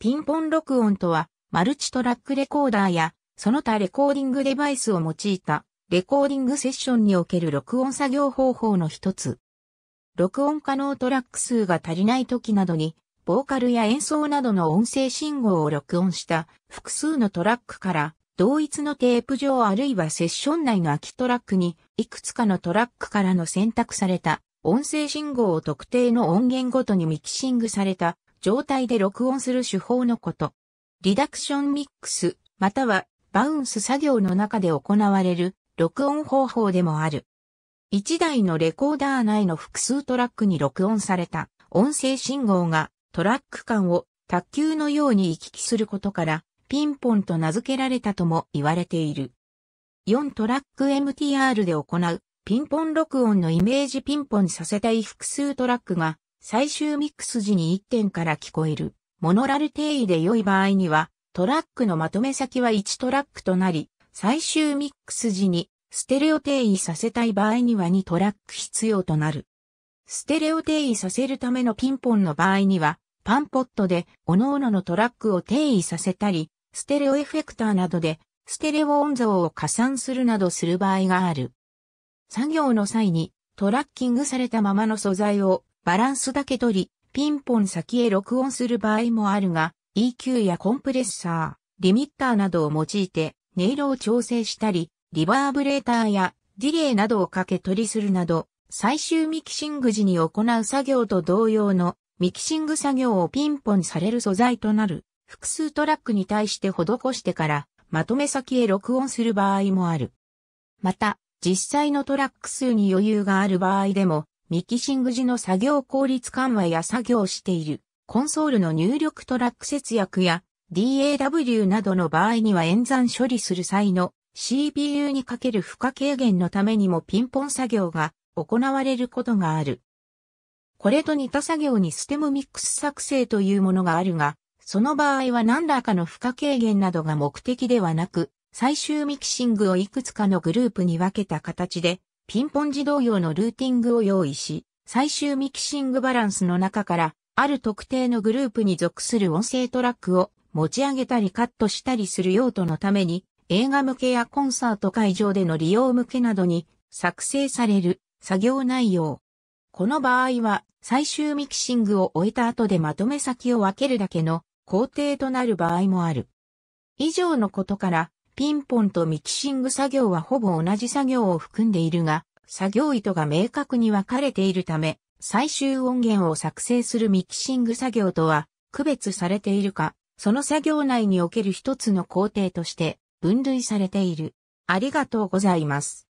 ピンポン録音とは、マルチトラックレコーダーや、その他レコーディングデバイスを用いた、レコーディングセッションにおける録音作業方法の一つ。録音可能トラック数が足りない時などに、ボーカルや演奏などの音声信号を録音した複数のトラックから、同一のテープ上あるいはセッション内の空きトラックに、いくつかのトラックからの選択された音声信号を特定の音源ごとにミキシングされた状態で録音する手法のこと。リダクションミックス、またはバウンス作業の中で行われる録音方法でもある。一台のレコーダー内の複数トラックに録音された音声信号がトラック間を卓球のように行き来することからピンポンと名付けられたとも言われている。4トラック MTR で行うピンポン録音のイメージピンポンさせたい複数トラックが最終ミックス時に1点から聞こえる。モノラル定位で良い場合には、トラックのまとめ先は1トラックとなり、最終ミックス時にステレオ定位させたい場合には2トラック必要となる。ステレオ定位させるためのピンポンの場合には、パンポットで各々のトラックを定位させたり、ステレオエフェクターなどでステレオ音像を加算するなどする場合がある。作業の際にトラッキングされたままの素材をバランスだけ取り、ピンポン先へ録音する場合もあるが、EQ やコンプレッサー、リミッターなどを用いて、音色を調整したり、リバーブレーターやディレイなどをかけ取りするなど、最終ミキシング時に行う作業と同様のミキシング作業をピンポンされる素材となる複数トラックに対して施してからまとめ先へ録音する場合もある。また、実際のトラック数に余裕がある場合でもミキシング時の作業効率緩和や作業しているコンソールの入力トラック節約や DAW などの場合には演算処理する際の CPU にかける負荷軽減のためにもピンポン作業が行われることがある。これと似た作業にステムミックス作成というものがあるが、その場合は何らかの負荷軽減などが目的ではなく、最終ミキシングをいくつかのグループに分けた形でピンポン自動用のルーティングを用意し、最終ミキシングバランスの中から、ある特定のグループに属する音声トラックを持ち上げたりカットしたりする用途のために、映画向けやコンサート会場での利用向けなどに作成される作業内容。この場合は最終ミキシングを終えた後でまとめ先を分けるだけの工程となる場合もある。以上のことからピンポンとミキシング作業はほぼ同じ作業を含んでいるが、作業意図が明確に分かれているため、最終音源を作成するミキシング作業とは区別されているか、その作業内における一つの工程として分類されている。ありがとうございます。